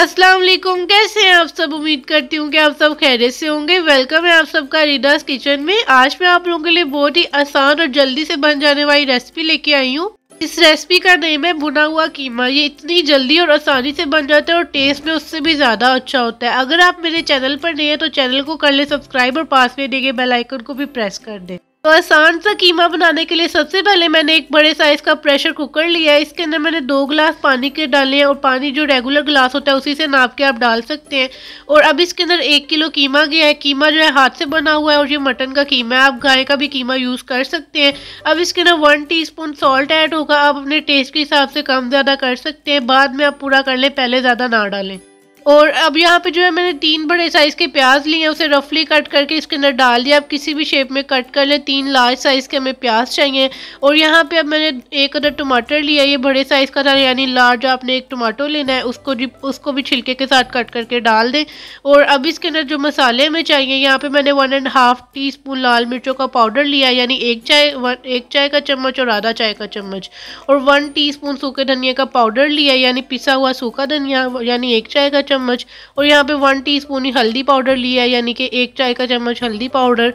अस्सलाम वालेकुम कैसे हैं आप सब उम्मीद करती हूँ कि आप सब खैरियत से होंगे वेलकम है आप सबका रीडास किचन में आज मैं आप लोगों के लिए बहुत ही आसान और जल्दी से बन जाने वाली रेसिपी लेके आई हूँ इस रेसिपी का नेम है भुना हुआ कीमा ये इतनी जल्दी और आसानी से बन जाता है और टेस्ट में उससे भी ज़्यादा अच्छा होता है अगर आप मेरे चैनल पर नहीं है तो चैनल को कर ले सब्सक्राइब और पास में गए बेलाइकन को भी प्रेस कर दें तो आसान सा कीमा बनाने के लिए सबसे पहले मैंने एक बड़े साइज़ का प्रेशर कुकर लिया है इसके अंदर मैंने दो गिलास पानी के डाले हैं और पानी जो रेगुलर गिलास होता है उसी से नाप के आप डाल सकते हैं और अब इसके अंदर एक किलो कीमा गया है कीमा जो है हाथ से बना हुआ है और ये मटन का कीमा है आप गाय का भी कीमा यूज़ कर सकते हैं अब इसके अंदर वन टी सॉल्ट ऐड होगा आप अपने टेस्ट के हिसाब से कम ज़्यादा कर सकते हैं बाद में आप पूरा कर लें पहले ज़्यादा ना डालें और अब यहाँ पे जो है मैंने तीन बड़े साइज़ के प्याज लिए हैं उसे रफली कट करके इसके अंदर डाल दिया आप किसी भी शेप में कट कर लें तीन लार्ज साइज़ के हमें प्याज चाहिए और यहाँ पे अब मैंने एक अदर टमाटर लिया ये बड़े साइज़ का था यानी लार्ज आपने एक टमाटो लेना है उसको जी उसको भी छिलके के साथ कट करके डाल दें और अब इसके अंदर जो मसाले हमें चाहिए यहाँ पर मैंने one and half teaspoon लाल मिर्चों का पाउडर लिया यानी एक चाय वन एक चाय का चम्मच और आधा चाय का चम्मच और वन टी सूखे धनिया का पाउडर लिया यानी पिसा हुआ सूखा धनिया यानी एक चाय का चम्मच और यहाँ पे वन टीस्पून हल्दी पाउडर लिया है यानी कि एक चाय का चम्मच हल्दी पाउडर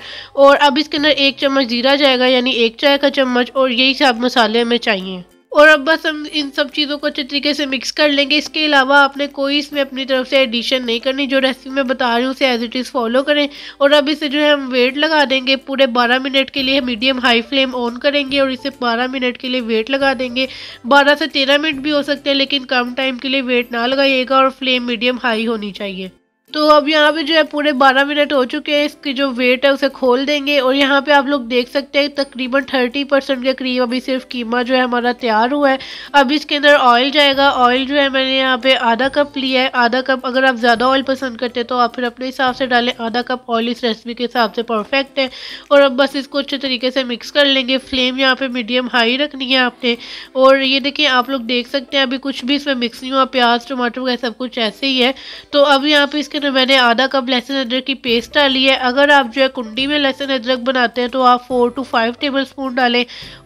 और अब इसके अंदर एक चम्मच जीरा जाएगा यानी एक चाय का चम्मच और यही सब मसाले हमें चाहिए और अब बस हम इन सब चीज़ों को अच्छे तरीके से मिक्स कर लेंगे इसके अलावा आपने कोई इसमें अपनी तरफ से एडिशन नहीं करनी जो रेसिपी मैं बता रही हूँ उसे एज इट इज़ फॉलो करें और अब इसे जो है हम वेट लगा देंगे पूरे बारह मिनट के लिए मीडियम हाई फ्लेम ऑन करेंगे और इसे बारह मिनट के लिए वेट लगा देंगे बारह से तेरह मिनट भी हो सकते हैं लेकिन कम टाइम के लिए वेट ना लगाइएगा और फ्लेम मीडियम हाई होनी चाहिए तो अब यहाँ पे जो है पूरे 12 मिनट हो चुके हैं इसकी जो वेट है उसे खोल देंगे और यहाँ पे आप लोग देख सकते हैं तकरीबन 30 परसेंट के करीब अभी सिर्फ कीमा जो है हमारा तैयार हुआ है अब इसके अंदर ऑयल जाएगा ऑयल जो है मैंने यहाँ पे आधा कप लिया है आधा कप अगर आप ज़्यादा ऑयल पसंद करते हैं तो आप फिर अपने हिसाब से डालें आधा कप ऑयल इस रेसिपी के हिसाब से परफेक्ट है और अब बस इसको अच्छे तरीके से मिक्स कर लेंगे फ्लेम यहाँ पर मीडियम हाई रखनी है आपने और ये देखिए आप लोग देख सकते हैं अभी कुछ भी इसमें मिक्स नहीं हुआ प्याज टमाटर वगैरह सब कुछ ऐसे ही है तो अब यहाँ पर इसके में मैंने आधा कप लहसुन अदरक की पेस्ट डाली है अगर आप जो है कुंडी में लहसुन अदरक बनाते हैं तो आप four two five tablespoon डालें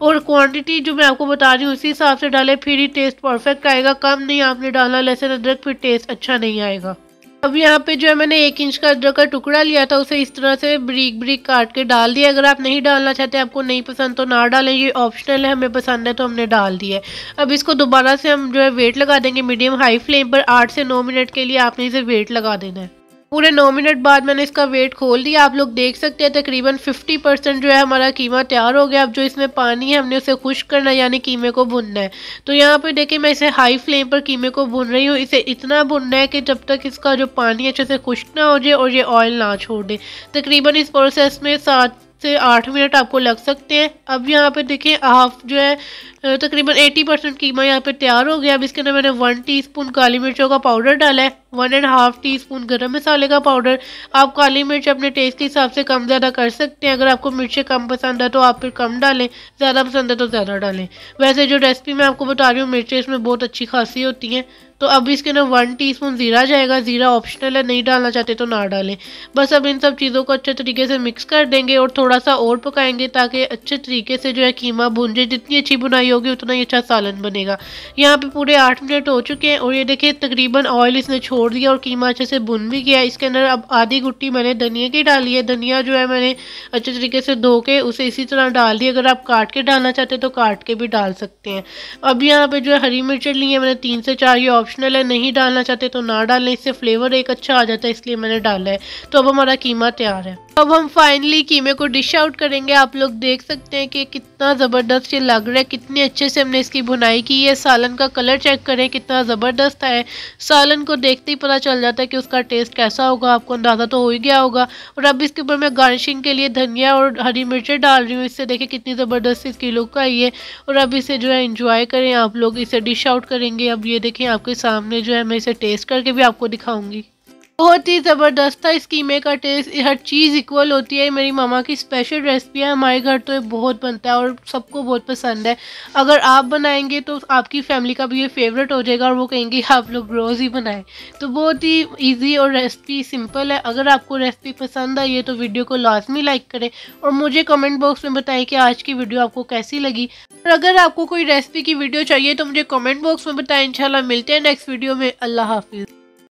और क्वांटिटी जो मैं आपको बता रही हूँ उसी हिसाब से डालें फिर ही टेस्ट परफेक्ट आएगा कम नहीं आपने डाला लहसुन अदरक फिर टेस्ट अच्छा नहीं आएगा अब यहाँ पे जो है मैंने एक इंच का अदरक का टुकड़ा लिया था उसे इस तरह से ब्रिक ब्रिक काट के डाल दिया अगर आप नहीं डालना चाहते आपको नहीं पसंद तो ना डालें ये ऑप्शनल है हमें पसंद है तो हमने डाल दिया है अब इसको दोबारा से हम जो है वेट लगा देंगे मीडियम हाई फ्लेम पर आठ से नौ मिनट के लिए आपने इसे वेट लगा देना है पूरे नौ मिनट बाद मैंने इसका वेट खोल दिया आप लोग देख सकते हैं तकरीबन 50 परसेंट जो है हमारा कीमा तैयार हो गया अब जो इसमें पानी है हमने उसे खुश करना है यानी कीमे को भुनना है तो यहाँ पे देखिए मैं इसे हाई फ्लेम पर कीमे को भुन रही हूँ इसे इतना भुनना है कि जब तक इसका जो पानी अच्छे से खुश्क ना हो जाए और ये ऑयल ना छोड़ दे तकरीबन इस प्रोसेस में सात से आठ मिनट आपको लग सकते हैं अब यहाँ पे देखिए हाफ जो है तकरीबन एटी परसेंट कीमा यहाँ पे तैयार हो गया अब इसके अंदर मैंने वन टीस्पून काली मिर्चों का पाउडर डाला है one and half teaspoon गर्म मसाले का पाउडर आप काली मिर्च अपने टेस्ट के हिसाब से कम ज़्यादा कर सकते हैं अगर आपको मिर्चें कम पसंद है तो आप फिर कम डालें ज़्यादा पसंद है तो ज़्यादा डालें वैसे जो रेसिपी मैं आपको बता रही हूँ मिर्चें इसमें बहुत अच्छी खासी होती हैं तो अब इसके अंदर वन स्पून ज़ीरा जाएगा ज़ीरा ऑप्शनल है नहीं डालना चाहते तो ना डालें बस अब इन सब चीज़ों को अच्छे तरीके से मिक्स कर देंगे और थोड़ा सा और पकाएंगे ताकि अच्छे तरीके से जो है कीमा भून जाए जितनी अच्छी बुनाई होगी उतना ही अच्छा सालन बनेगा यहाँ पे पूरे आठ मिनट हो चुके हैं और ये देखिए तकरीबन ऑयल इसने छोड़ छोड़ दिया और कीमा अच्छे से बुन भी गया इसके अंदर अब आधी गुट्टी मैंने धनिया की डाली है धनिया जो है मैंने अच्छे तरीके से धो के उसे इसी तरह डाल दिया अगर आप काट के डालना चाहते हैं तो काट के भी डाल सकते हैं अब यहाँ पे जो है हरी मिर्च ली है मैंने तीन से चार ये ऑप्शनल है नहीं डालना चाहते तो ना डालें इससे फ्लेवर एक अच्छा आ जाता है इसलिए मैंने डाला है तो अब हमारा कीमा तैयार है अब हम फाइनली कीमे को डिश आउट करेंगे आप लोग देख सकते हैं कि कितना ज़बरदस्त ये लग रहा है कितने अच्छे से हमने इसकी बुनाई की है सालन का कलर चेक करें कितना ज़बरदस्त है सालन को देखते ही पता चल जाता है कि उसका टेस्ट कैसा होगा आपको अंदाज़ा तो हो ही गया होगा और अब इसके ऊपर मैं गार्निशिंग के लिए धनिया और हरी मिर्चें डाल रही हूँ इससे देखें कितनी ज़बरदस्त इसकी लुक आई है और अब इसे जो है इंजॉय करें आप लोग इसे डिश आउट करेंगे अब ये देखें आपके सामने जो है मैं इसे टेस्ट करके भी आपको दिखाऊँगी बहुत ही ज़बरदस्त था इस कीमे का टेस्ट हर चीज़ इक्वल होती है मेरी मामा की स्पेशल रेसिपी है हमारे घर तो ये बहुत बनता है और सबको बहुत पसंद है अगर आप बनाएंगे तो आपकी फैमिली का भी ये फेवरेट हो जाएगा और वो कहेंगे आप लोग रोज़ ही बनाएं तो बहुत ही ईजी और रेसिपी सिंपल है अगर आपको रेसिपी पसंद आई है तो वीडियो को लाजमी लाइक करें और मुझे कमेंट बॉक्स में बताएं कि आज की वीडियो आपको कैसी लगी और अगर आपको कोई रेसिपी की वीडियो चाहिए तो मुझे कमेंट बॉक्स में बताएं इंशाल्लाह मिलते हैं नेक्स्ट वीडियो में अल्लाह हाफिज़